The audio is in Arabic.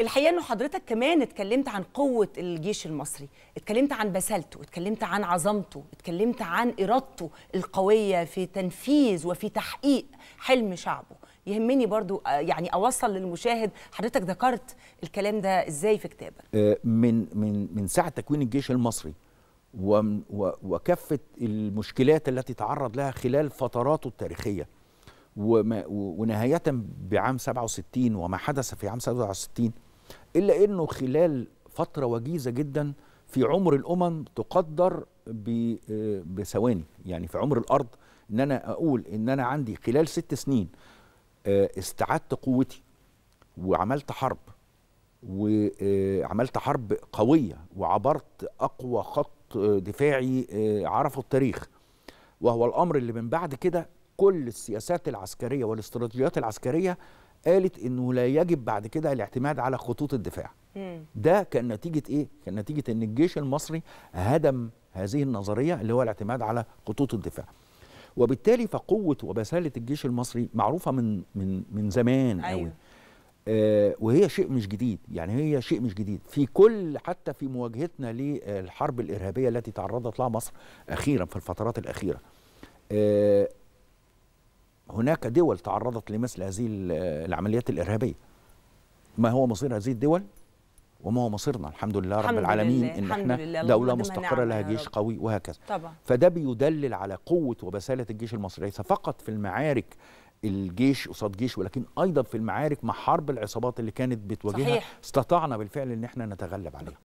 الحقيقه انه حضرتك كمان اتكلمت عن قوه الجيش المصري اتكلمت عن بسالته اتكلمت عن عظمته اتكلمت عن ارادته القويه في تنفيذ وفي تحقيق حلم شعبه يهمني برضو آه، يعني اوصل للمشاهد حضرتك ذكرت الكلام ده ازاي في كتابك آه، من من من ساعه تكوين الجيش المصري وكافه المشكلات التي تعرض لها خلال فتراته التاريخيه ونهايه بعام 67 وما حدث في عام 67 إلا أنه خلال فترة وجيزة جدا في عمر الأمم تقدر آه، بثواني يعني في عمر الأرض أن أنا أقول أن أنا عندي خلال ست سنين آه، استعدت قوتي وعملت حرب وعملت آه، حرب قوية وعبرت أقوى خط دفاعي عرفه التاريخ وهو الأمر اللي من بعد كده كل السياسات العسكرية والاستراتيجيات العسكرية قالت انه لا يجب بعد كده الاعتماد على خطوط الدفاع ده كان نتيجه ايه كان نتيجه ان الجيش المصري هدم هذه النظريه اللي هو الاعتماد على خطوط الدفاع وبالتالي فقوه وبساله الجيش المصري معروفه من من من زمان أيوة. قوي آه وهي شيء مش جديد يعني هي شيء مش جديد في كل حتى في مواجهتنا للحرب الارهابيه التي تعرضت لها مصر اخيرا في الفترات الاخيره آه هناك دول تعرضت لمثل هذه العمليات الإرهابية ما هو مصير هذه الدول وما هو مصيرنا الحمد لله الحمد رب العالمين لله. ان احنا لله. دوله مستقره لها جيش قوي وهكذا طبعا. فده بيدلل على قوه وبساله الجيش المصري ليس فقط في المعارك الجيش قصاد جيش ولكن ايضا في المعارك مع حرب العصابات اللي كانت بتواجهها استطعنا بالفعل ان احنا نتغلب عليها